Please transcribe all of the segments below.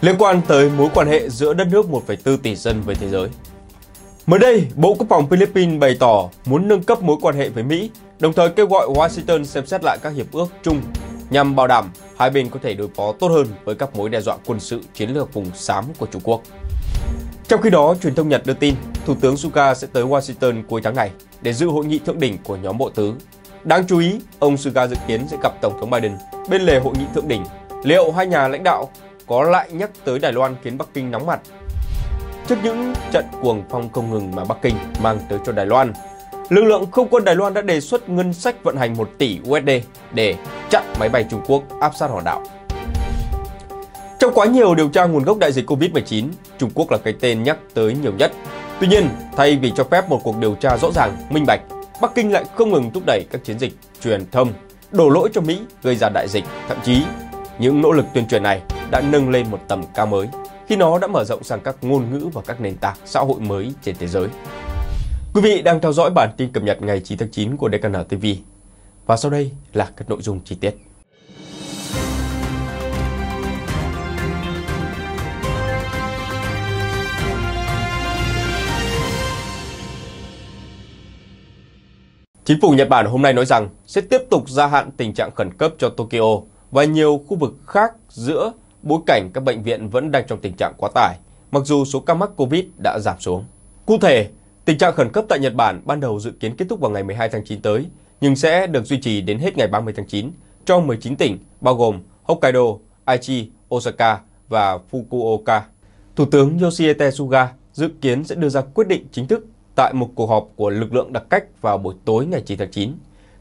liên quan tới mối quan hệ giữa đất nước 1,4 tỷ dân với thế giới. Mới đây, Bộ Quốc phòng Philippines bày tỏ muốn nâng cấp mối quan hệ với Mỹ, đồng thời kêu gọi Washington xem xét lại các hiệp ước chung nhằm bảo đảm hai bên có thể đối phó tốt hơn với các mối đe dọa quân sự chiến lược vùng xám của Trung Quốc. Trong khi đó, truyền thông Nhật đưa tin Thủ tướng Suga sẽ tới Washington cuối tháng này để dự hội nghị thượng đỉnh của nhóm bộ tứ. Đáng chú ý, ông Suga dự kiến sẽ gặp Tổng thống Biden bên lề hội nghị thượng đỉnh. Liệu hai nhà lãnh đạo có lại nhắc tới Đài Loan khiến Bắc Kinh nóng mặt. Trước những trận cuồng phong không ngừng mà Bắc Kinh mang tới cho Đài Loan, lực lượng không quân Đài Loan đã đề xuất ngân sách vận hành 1 tỷ USD để chặn máy bay Trung Quốc áp sát hòn đảo. Trong quá nhiều điều tra nguồn gốc đại dịch Covid-19, Trung Quốc là cái tên nhắc tới nhiều nhất. Tuy nhiên, thay vì cho phép một cuộc điều tra rõ ràng, minh bạch, Bắc Kinh lại không ngừng thúc đẩy các chiến dịch truyền thông, đổ lỗi cho Mỹ gây ra đại dịch, thậm chí những nỗ lực tuyên truyền này đã nâng lên một tầm cao mới khi nó đã mở rộng sang các ngôn ngữ và các nền tảng xã hội mới trên thế giới. Quý vị đang theo dõi bản tin cập nhật ngày 9 tháng 9 của DKN TV. Và sau đây là các nội dung chi tiết. Chính phủ Nhật Bản hôm nay nói rằng sẽ tiếp tục gia hạn tình trạng khẩn cấp cho Tokyo và nhiều khu vực khác giữa bối cảnh các bệnh viện vẫn đang trong tình trạng quá tải, mặc dù số ca mắc Covid đã giảm xuống. Cụ thể, tình trạng khẩn cấp tại Nhật Bản ban đầu dự kiến kết thúc vào ngày 12 tháng 9 tới, nhưng sẽ được duy trì đến hết ngày 30 tháng 9 cho 19 tỉnh bao gồm Hokkaido, Aichi, Osaka và Fukuoka. Thủ tướng Yoshihide Suga dự kiến sẽ đưa ra quyết định chính thức tại một cuộc họp của lực lượng đặc cách vào buổi tối ngày 9 tháng 9,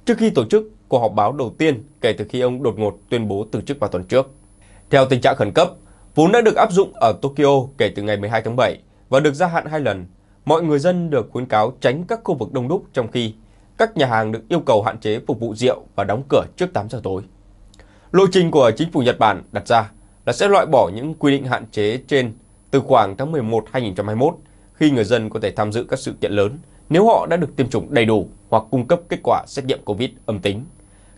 trước khi tổ chức cuộc họp báo đầu tiên kể từ khi ông đột ngột tuyên bố từ chức vào tuần trước. Theo tình trạng khẩn cấp, vốn đã được áp dụng ở Tokyo kể từ ngày 12 tháng 7 và được gia hạn hai lần, mọi người dân được khuyến cáo tránh các khu vực đông đúc trong khi các nhà hàng được yêu cầu hạn chế phục vụ rượu và đóng cửa trước 8 giờ tối. Lộ trình của chính phủ Nhật Bản đặt ra là sẽ loại bỏ những quy định hạn chế trên từ khoảng tháng 11 2021 khi người dân có thể tham dự các sự kiện lớn nếu họ đã được tiêm chủng đầy đủ hoặc cung cấp kết quả xét nghiệm COVID âm tính.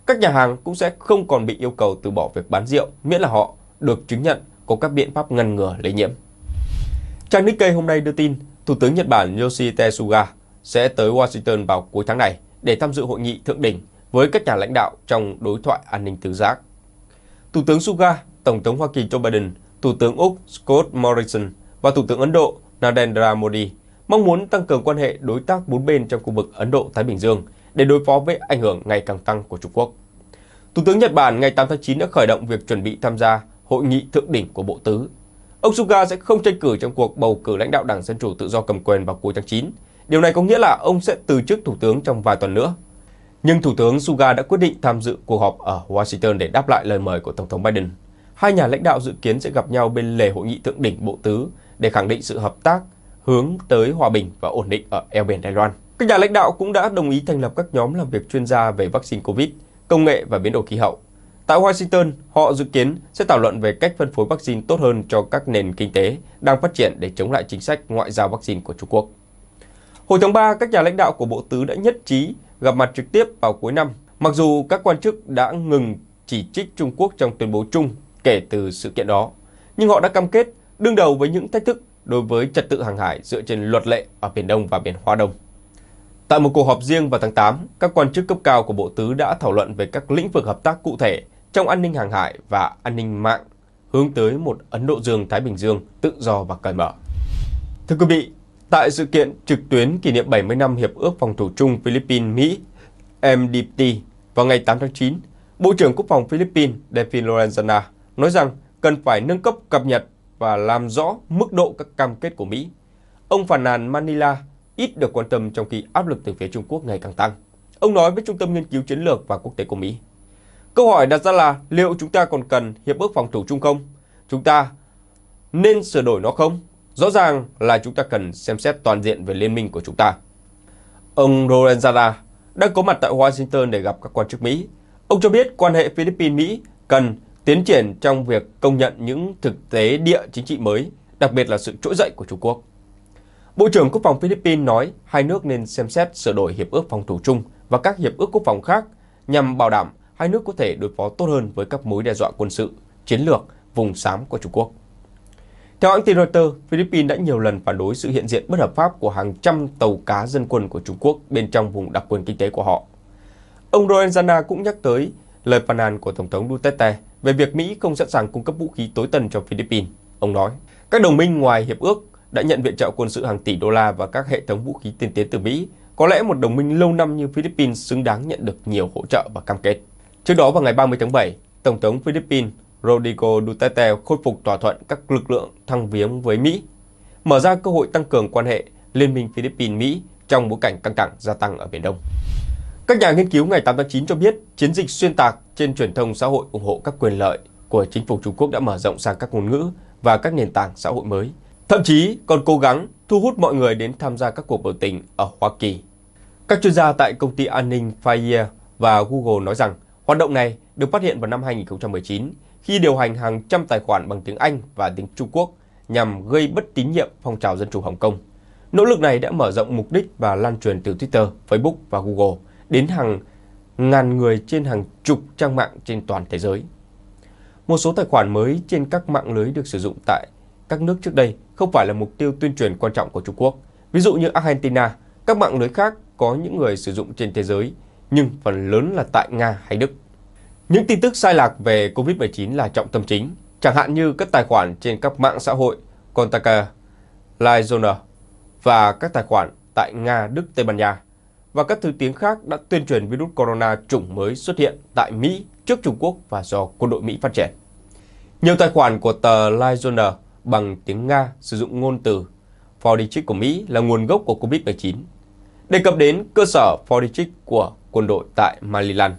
Các nhà hàng cũng sẽ không còn bị yêu cầu từ bỏ việc bán rượu miễn là họ được chứng nhận có các biện pháp ngăn ngừa lây nhiễm. Trang Nikkei hôm nay đưa tin, Thủ tướng Nhật Bản Yoshihide Suga sẽ tới Washington vào cuối tháng này để tham dự hội nghị thượng đỉnh với các nhà lãnh đạo trong đối thoại an ninh tứ giác. Thủ tướng Suga, Tổng thống Hoa Kỳ Joe Biden, Thủ tướng Úc Scott Morrison và Thủ tướng Ấn Độ Narendra Modi mong muốn tăng cường quan hệ đối tác bốn bên trong khu vực Ấn Độ-Thái Bình Dương để đối phó với ảnh hưởng ngày càng tăng của Trung Quốc. Thủ tướng Nhật Bản ngày 8 tháng 9 đã khởi động việc chuẩn bị tham gia hội nghị thượng đỉnh của Bộ Tứ. Ông Suga sẽ không tranh cử trong cuộc bầu cử lãnh đạo Đảng Dân Chủ Tự do cầm quyền vào cuối tháng 9. Điều này có nghĩa là ông sẽ từ chức Thủ tướng trong vài tuần nữa. Nhưng Thủ tướng Suga đã quyết định tham dự cuộc họp ở Washington để đáp lại lời mời của Tổng thống Biden. Hai nhà lãnh đạo dự kiến sẽ gặp nhau bên lề hội nghị thượng đỉnh Bộ Tứ để khẳng định sự hợp tác hướng tới hòa bình và ổn định ở eo biển Đài Loan. Các nhà lãnh đạo cũng đã đồng ý thành lập các nhóm làm việc chuyên gia về vaccine COVID, công nghệ và biến đổi khí hậu Tại Washington, họ dự kiến sẽ thảo luận về cách phân phối vaccine tốt hơn cho các nền kinh tế đang phát triển để chống lại chính sách ngoại giao vaccine của Trung Quốc. Hồi tháng 3, các nhà lãnh đạo của Bộ Tứ đã nhất trí gặp mặt trực tiếp vào cuối năm, mặc dù các quan chức đã ngừng chỉ trích Trung Quốc trong tuyên bố chung kể từ sự kiện đó, nhưng họ đã cam kết đương đầu với những thách thức đối với trật tự hàng hải dựa trên luật lệ ở Biển Đông và Biển Hoa Đông. Tại một cuộc họp riêng vào tháng 8, các quan chức cấp cao của Bộ Tứ đã thảo luận về các lĩnh vực hợp tác cụ thể trong an ninh hàng hải và an ninh mạng hướng tới một Ấn Độ Dương-Thái Bình Dương tự do và cởi mở. Thưa quý vị, tại sự kiện trực tuyến kỷ niệm 70 năm Hiệp ước Phòng thủ chung Philippines-Mỹ MDT vào ngày 8 tháng 9, Bộ trưởng Quốc phòng Philippines Delfin Lorenzana nói rằng cần phải nâng cấp cập nhật và làm rõ mức độ các cam kết của Mỹ. Ông phàn nàn Manila ít được quan tâm trong khi áp lực từ phía Trung Quốc ngày càng tăng. Ông nói với Trung tâm Nghiên cứu Chiến lược và Quốc tế của Mỹ, Câu hỏi đặt ra là liệu chúng ta còn cần hiệp ước phòng thủ chung không? Chúng ta nên sửa đổi nó không? Rõ ràng là chúng ta cần xem xét toàn diện về liên minh của chúng ta. Ông Lorenzana đang có mặt tại Washington để gặp các quan chức Mỹ. Ông cho biết quan hệ Philippines-Mỹ cần tiến triển trong việc công nhận những thực tế địa chính trị mới, đặc biệt là sự trỗi dậy của Trung Quốc. Bộ trưởng Quốc phòng Philippines nói hai nước nên xem xét sửa đổi Hiệp ước phòng thủ chung và các hiệp ước quốc phòng khác nhằm bảo đảm hai nước có thể đối phó tốt hơn với các mối đe dọa quân sự, chiến lược, vùng xám của Trung Quốc. Theo hãng tin Reuters, Philippines đã nhiều lần phản đối sự hiện diện bất hợp pháp của hàng trăm tàu cá dân quân của Trung Quốc bên trong vùng đặc quyền kinh tế của họ. Ông Lorenzana cũng nhắc tới lời phàn nàn của Tổng thống Duterte về việc Mỹ không sẵn sàng cung cấp vũ khí tối tân cho Philippines. Ông nói, các đồng minh ngoài Hiệp ước đã nhận viện trợ quân sự hàng tỷ đô la và các hệ thống vũ khí tiên tiến từ Mỹ. Có lẽ một đồng minh lâu năm như Philippines xứng đáng nhận được nhiều hỗ trợ và cam kết. Trước đó vào ngày 30 tháng 7, Tổng thống Philippines Rodrigo Duterte khôi phục thỏa thuận các lực lượng thăng viếng với Mỹ, mở ra cơ hội tăng cường quan hệ Liên minh Philippines-Mỹ trong bối cảnh căng thẳng gia tăng ở Biển Đông. Các nhà nghiên cứu ngày 8 tháng 9 cho biết chiến dịch xuyên tạc trên truyền thông xã hội ủng hộ các quyền lợi của chính phủ Trung Quốc đã mở rộng sang các ngôn ngữ và các nền tảng xã hội mới, thậm chí còn cố gắng thu hút mọi người đến tham gia các cuộc biểu tình ở Hoa Kỳ. Các chuyên gia tại công ty an ninh Fire và Google nói rằng Hoạt động này được phát hiện vào năm 2019 khi điều hành hàng trăm tài khoản bằng tiếng Anh và tiếng Trung Quốc nhằm gây bất tín nhiệm phong trào dân chủ Hồng Kông. Nỗ lực này đã mở rộng mục đích và lan truyền từ Twitter, Facebook và Google đến hàng ngàn người trên hàng chục trang mạng trên toàn thế giới. Một số tài khoản mới trên các mạng lưới được sử dụng tại các nước trước đây không phải là mục tiêu tuyên truyền quan trọng của Trung Quốc. Ví dụ như Argentina, các mạng lưới khác có những người sử dụng trên thế giới nhưng phần lớn là tại Nga hay Đức. Những tin tức sai lạc về COVID-19 là trọng tâm chính, chẳng hạn như các tài khoản trên các mạng xã hội Kontaka, Livezona và các tài khoản tại Nga, Đức, Tây Ban Nha và các thứ tiếng khác đã tuyên truyền virus corona chủng mới xuất hiện tại Mỹ trước Trung Quốc và do quân đội Mỹ phát triển. Nhiều tài khoản của tờ Livezona bằng tiếng Nga sử dụng ngôn từ Fordichick của Mỹ là nguồn gốc của COVID-19. Đề cập đến cơ sở Fordichick của quân đội tại Maryland.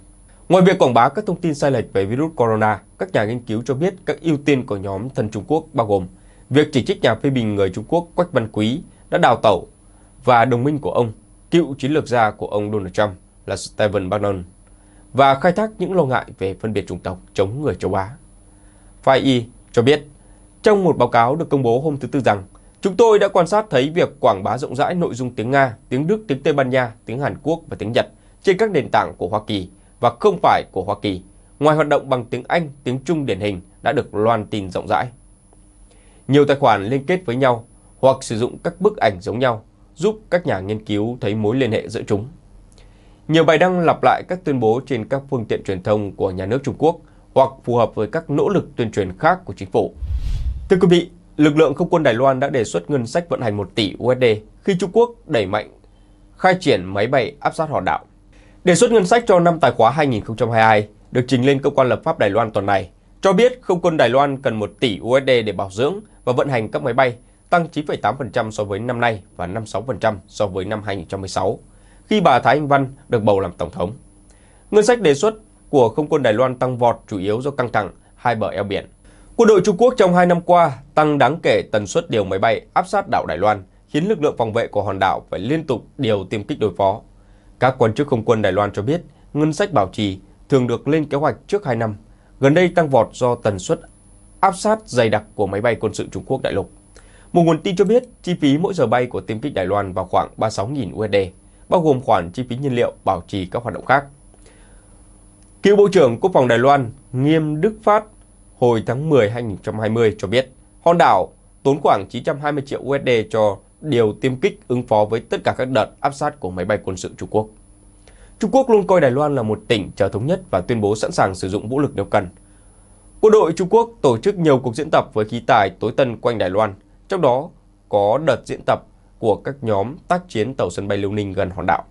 Ngoài việc quảng bá các thông tin sai lệch về virus corona, các nhà nghiên cứu cho biết các ưu tiên của nhóm thân Trung Quốc bao gồm việc chỉ trích nhà phê bình người Trung Quốc Quách Văn Quý đã đào tẩu và đồng minh của ông, cựu chiến lược gia của ông Donald Trump là Stephen Bannon, và khai thác những lo ngại về phân biệt chủng tộc chống người châu Á. Fai cho biết, trong một báo cáo được công bố hôm thứ Tư rằng, chúng tôi đã quan sát thấy việc quảng bá rộng rãi nội dung tiếng Nga, tiếng Đức, tiếng Tây Ban Nha, tiếng Hàn Quốc và tiếng Nhật trên các nền tảng của Hoa Kỳ và không phải của Hoa Kỳ, ngoài hoạt động bằng tiếng Anh, tiếng Trung điển hình đã được loan tin rộng rãi. Nhiều tài khoản liên kết với nhau hoặc sử dụng các bức ảnh giống nhau giúp các nhà nghiên cứu thấy mối liên hệ giữa chúng. Nhiều bài đăng lặp lại các tuyên bố trên các phương tiện truyền thông của nhà nước Trung Quốc hoặc phù hợp với các nỗ lực tuyên truyền khác của chính phủ. Thưa quý vị, lực lượng không quân Đài Loan đã đề xuất ngân sách vận hành 1 tỷ USD khi Trung Quốc đẩy mạnh khai triển máy bay áp sát hòn đảo. Đề xuất ngân sách cho năm tài khoá 2022 được trình lên cơ quan lập pháp Đài Loan tuần này cho biết không quân Đài Loan cần 1 tỷ USD để bảo dưỡng và vận hành các máy bay, tăng 9,8% so với năm nay và 56% so với năm 2016, khi bà Thái Anh Văn được bầu làm tổng thống. Ngân sách đề xuất của không quân Đài Loan tăng vọt chủ yếu do căng thẳng hai bờ eo biển. Quân đội Trung Quốc trong 2 năm qua tăng đáng kể tần suất điều máy bay áp sát đảo Đài Loan, khiến lực lượng phòng vệ của hòn đảo phải liên tục điều tiêm kích đối phó. Các quan chức không quân Đài Loan cho biết, ngân sách bảo trì thường được lên kế hoạch trước 2 năm, gần đây tăng vọt do tần suất áp sát dày đặc của máy bay quân sự Trung Quốc đại lục. Một nguồn tin cho biết, chi phí mỗi giờ bay của tiêm kích Đài Loan vào khoảng 36.000 USD, bao gồm khoản chi phí nhiên liệu, bảo trì các hoạt động khác. Cựu Bộ trưởng Quốc phòng Đài Loan Nghiêm Đức Phát hồi tháng 10 2020 cho biết, hòn đảo tốn khoảng 920 triệu USD cho điều tiêm kích ứng phó với tất cả các đợt áp sát của máy bay quân sự Trung Quốc. Trung Quốc luôn coi Đài Loan là một tỉnh chờ thống nhất và tuyên bố sẵn sàng sử dụng vũ lực nếu cần. Quân đội Trung Quốc tổ chức nhiều cuộc diễn tập với khí tài tối tân quanh Đài Loan, trong đó có đợt diễn tập của các nhóm tác chiến tàu sân bay Liêu Ninh gần hòn đảo.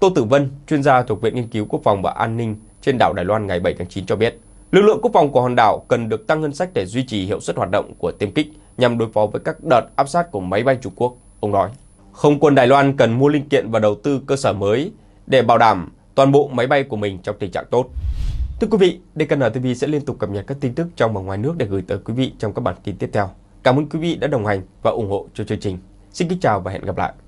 Tô Tử Vân, chuyên gia thuộc Viện Nghiên cứu Quốc phòng và An ninh trên đảo Đài Loan ngày 7 tháng 9 cho biết, lực lượng quốc phòng của hòn đảo cần được tăng ngân sách để duy trì hiệu suất hoạt động của tiêm kích nhằm đối phó với các đợt áp sát của máy bay Trung Quốc, ông nói. Không quân Đài Loan cần mua linh kiện và đầu tư cơ sở mới để bảo đảm toàn bộ máy bay của mình trong tình trạng tốt. Thưa quý vị, DKN TV sẽ liên tục cập nhật các tin tức trong và ngoài nước để gửi tới quý vị trong các bản tin tiếp theo. Cảm ơn quý vị đã đồng hành và ủng hộ cho chương trình. Xin kính chào và hẹn gặp lại.